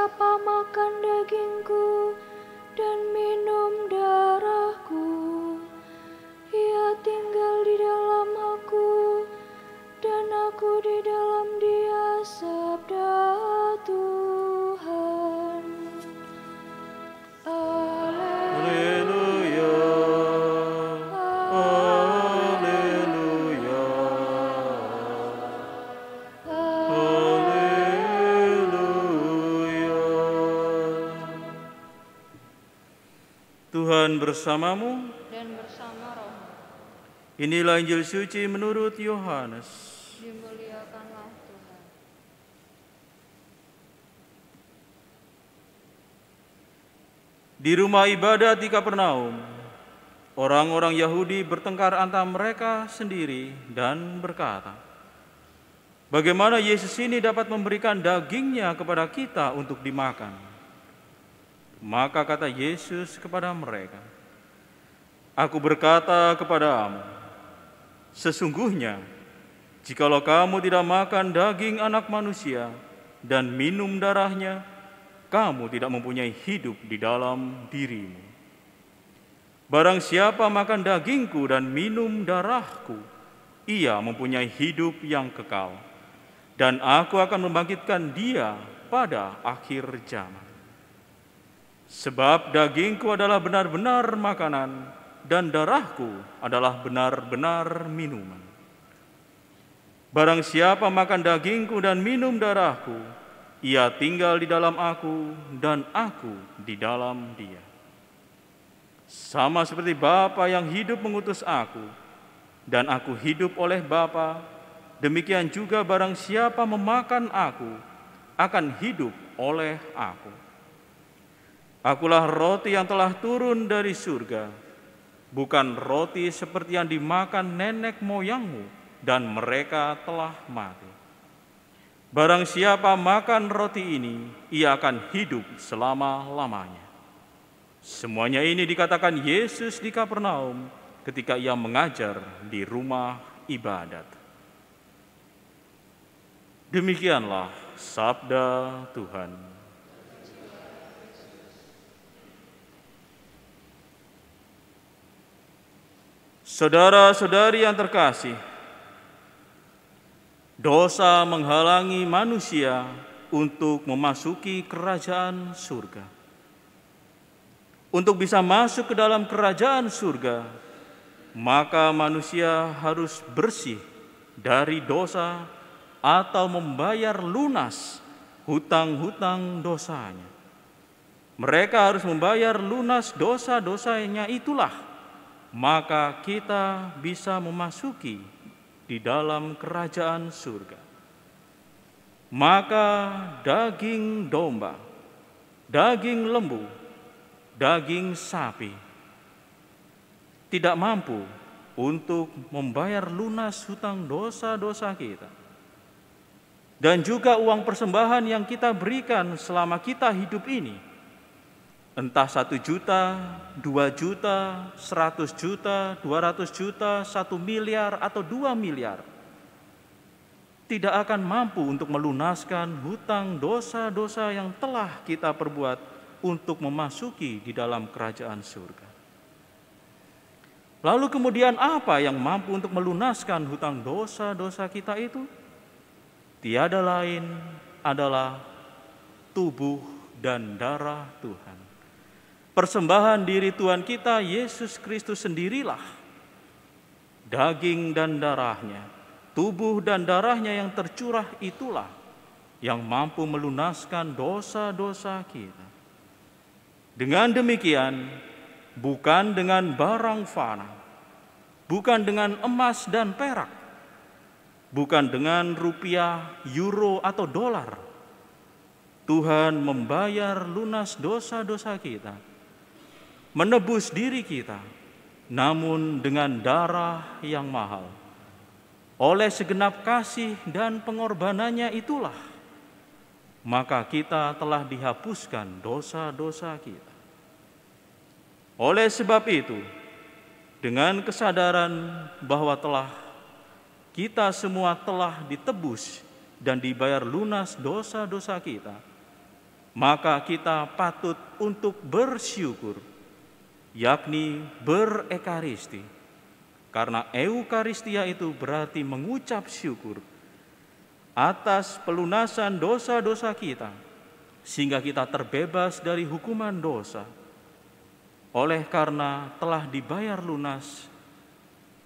siapa makan dagingku dan minum darah Tuhan bersamamu. Dan bersama rohmu. Inilah Injil suci menurut Yohanes. Dimuliakanlah Tuhan. Di rumah ibadat di Kapernaum, orang-orang Yahudi bertengkar antara mereka sendiri dan berkata, Bagaimana Yesus ini dapat memberikan dagingnya kepada kita untuk dimakan? Maka kata Yesus kepada mereka, Aku berkata kepadamu, sesungguhnya jikalau kamu tidak makan daging anak manusia dan minum darahnya, kamu tidak mempunyai hidup di dalam dirimu. Barang siapa makan dagingku dan minum darahku, ia mempunyai hidup yang kekal, dan aku akan membangkitkan dia pada akhir zaman. Sebab dagingku adalah benar-benar makanan dan darahku adalah benar-benar minuman. Barang siapa makan dagingku dan minum darahku, ia tinggal di dalam aku dan aku di dalam dia. Sama seperti Bapa yang hidup mengutus aku dan aku hidup oleh Bapa, demikian juga barang siapa memakan aku akan hidup oleh aku. Akulah roti yang telah turun dari surga, bukan roti seperti yang dimakan nenek moyangmu, dan mereka telah mati. Barang siapa makan roti ini, ia akan hidup selama-lamanya. Semuanya ini dikatakan Yesus di Kapernaum ketika ia mengajar di rumah ibadat. Demikianlah sabda Tuhan. Saudara-saudari yang terkasih, dosa menghalangi manusia untuk memasuki kerajaan surga. Untuk bisa masuk ke dalam kerajaan surga, maka manusia harus bersih dari dosa atau membayar lunas hutang-hutang dosanya. Mereka harus membayar lunas dosa-dosanya itulah maka kita bisa memasuki di dalam kerajaan surga. Maka daging domba, daging lembu, daging sapi tidak mampu untuk membayar lunas hutang dosa-dosa kita. Dan juga uang persembahan yang kita berikan selama kita hidup ini entah satu juta, dua juta, seratus juta, dua ratus juta, satu miliar atau dua miliar, tidak akan mampu untuk melunaskan hutang dosa-dosa yang telah kita perbuat untuk memasuki di dalam kerajaan surga. Lalu kemudian apa yang mampu untuk melunaskan hutang dosa-dosa kita itu? Tiada lain adalah tubuh dan darah Tuhan. Persembahan diri Tuhan kita, Yesus Kristus sendirilah. Daging dan darahnya, tubuh dan darahnya yang tercurah itulah yang mampu melunaskan dosa-dosa kita. Dengan demikian, bukan dengan barang fana, bukan dengan emas dan perak, bukan dengan rupiah, euro, atau dolar. Tuhan membayar lunas dosa-dosa kita menebus diri kita, namun dengan darah yang mahal. Oleh segenap kasih dan pengorbanannya itulah, maka kita telah dihapuskan dosa-dosa kita. Oleh sebab itu, dengan kesadaran bahwa telah kita semua telah ditebus dan dibayar lunas dosa-dosa kita, maka kita patut untuk bersyukur yakni berekaristi. Karena Eukaristia itu berarti mengucap syukur atas pelunasan dosa-dosa kita, sehingga kita terbebas dari hukuman dosa. Oleh karena telah dibayar lunas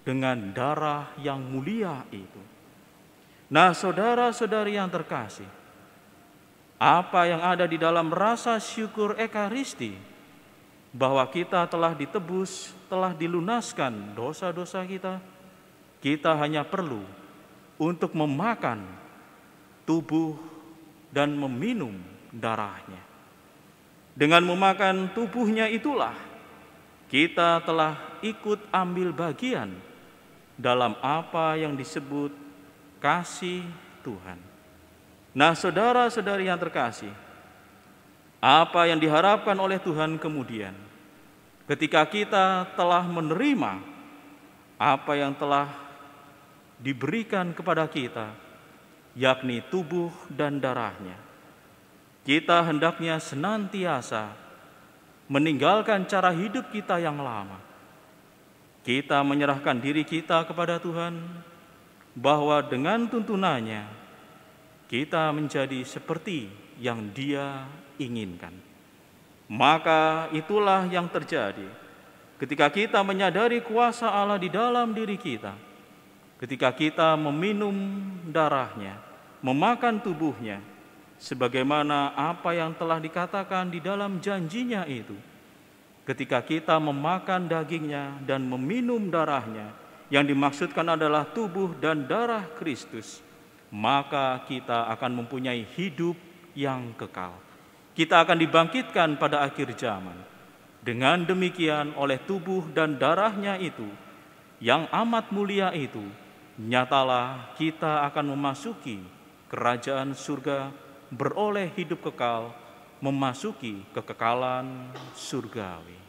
dengan darah yang mulia itu. Nah, saudara-saudari yang terkasih, apa yang ada di dalam rasa syukur Ekaristi? bahwa kita telah ditebus, telah dilunaskan dosa-dosa kita. Kita hanya perlu untuk memakan tubuh dan meminum darahnya. Dengan memakan tubuhnya itulah kita telah ikut ambil bagian dalam apa yang disebut kasih Tuhan. Nah, saudara-saudari yang terkasih, apa yang diharapkan oleh Tuhan kemudian Ketika kita telah menerima apa yang telah diberikan kepada kita, yakni tubuh dan darahnya, kita hendaknya senantiasa meninggalkan cara hidup kita yang lama. Kita menyerahkan diri kita kepada Tuhan, bahwa dengan tuntunannya kita menjadi seperti yang Dia inginkan. Maka itulah yang terjadi ketika kita menyadari kuasa Allah di dalam diri kita. Ketika kita meminum darahnya, memakan tubuhnya, sebagaimana apa yang telah dikatakan di dalam janjinya itu. Ketika kita memakan dagingnya dan meminum darahnya, yang dimaksudkan adalah tubuh dan darah Kristus, maka kita akan mempunyai hidup yang kekal. Kita akan dibangkitkan pada akhir zaman. Dengan demikian oleh tubuh dan darahnya itu, yang amat mulia itu, nyatalah kita akan memasuki kerajaan surga beroleh hidup kekal, memasuki kekekalan surgawi.